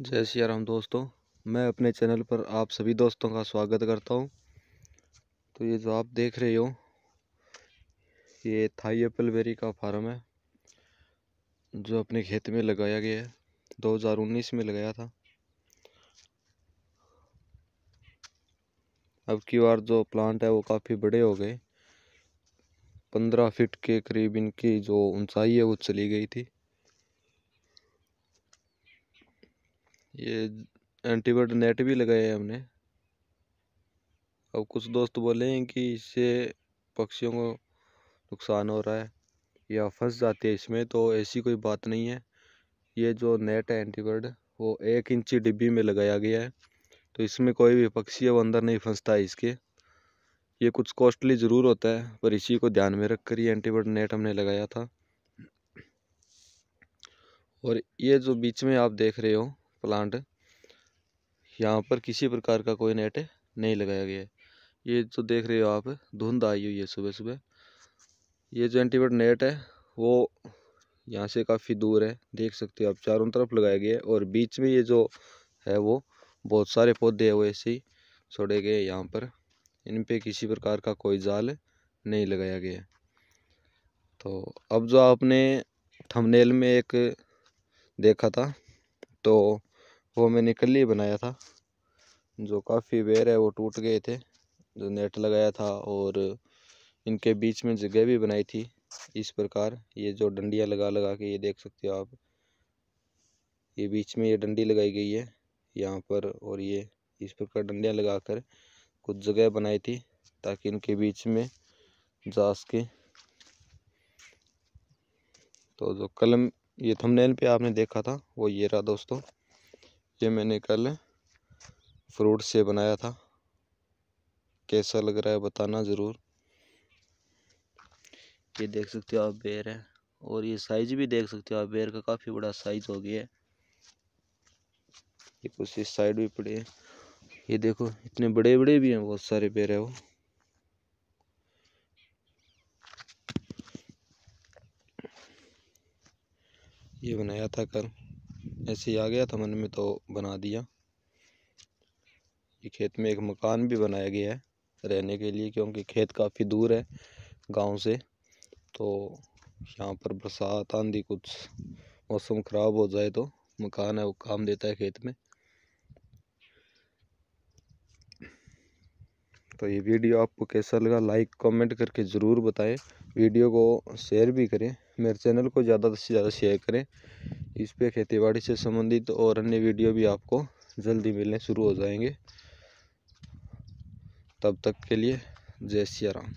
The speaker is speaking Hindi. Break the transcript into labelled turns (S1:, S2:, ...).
S1: जय श्री राम दोस्तों मैं अपने चैनल पर आप सभी दोस्तों का स्वागत करता हूं तो ये जो आप देख रहे हो ये थाई एप्पल बेरी का फार्म है जो अपने खेत में लगाया गया है 2019 में लगाया था अब की बार जो प्लांट है वो काफ़ी बड़े हो गए पंद्रह फीट के करीब इनकी जो ऊंचाई है वो चली गई थी ये एंटीबर्ड नेट भी लगाया है हमने अब कुछ दोस्त बोले हैं कि इससे पक्षियों को नुकसान हो रहा है या फंस जाते हैं इसमें तो ऐसी कोई बात नहीं है ये जो नेट है एंटीबर्ड वो एक इंची डिब्बी में लगाया गया है तो इसमें कोई भी पक्षी अब अंदर नहीं फंसता है इसके ये कुछ कॉस्टली ज़रूर होता है पर इसी को ध्यान में रख कर ये एंटीबर्ड नेट हमने लगाया था और ये जो बीच में आप देख रहे हो प्लांट यहाँ पर किसी प्रकार का कोई नेट नहीं लगाया गया है ये जो देख रहे हो आप धुंध आई हुई है सुबह सुबह ये जो एंटीबर्ड नेट है वो यहाँ से काफ़ी दूर है देख सकते हो आप चारों तरफ लगाया गया है और बीच में ये जो है वो बहुत सारे पौधे हैं वो ऐसे ही छोड़े गए यहाँ पर इन पर किसी प्रकार का कोई जाल नहीं लगाया गया है तो अब जो आपने थंबनेल में एक देखा था तो वो मैंने कल ही बनाया था जो काफ़ी वेयर है वो टूट गए थे जो नेट लगाया था और इनके बीच में जगह भी बनाई थी इस प्रकार ये जो डंडियाँ लगा लगा के ये देख सकते हो आप ये बीच में ये डंडी लगाई गई है यहाँ पर और ये इस प्रकार डंडियाँ लगा कर कुछ जगह बनाई थी ताकि इनके बीच में जा सके तो जो कलम ये थंबनेल पे आपने देखा था वो ये रहा दोस्तों ये मैंने कल फ्रूट से बनाया था कैसा लग रहा है बताना ज़रूर ये देख सकते हो आप बेर है और ये साइज भी देख सकते हो आप बेर का काफ़ी बड़ा साइज हो गया है ये कुछ इस साइड भी पड़े हैं ये देखो इतने बड़े बड़े भी हैं बहुत सारे बेर है वो ये बनाया था कल ऐसे ही आ गया था मन में तो बना दिया ये खेत में एक मकान भी बनाया गया है रहने के लिए क्योंकि खेत काफ़ी दूर है गांव से तो यहाँ पर बरसात आंधी कुछ मौसम ख़राब हो जाए तो मकान है वो काम देता है खेत में तो ये वीडियो आपको कैसा लगा लाइक कमेंट करके ज़रूर बताएं वीडियो को शेयर भी करें मेरे चैनल को ज़्यादा से ज़्यादा शेयर करें इस पर खेती से संबंधित और अन्य वीडियो भी आपको जल्दी मिलने शुरू हो जाएंगे तब तक के लिए जय सिया राम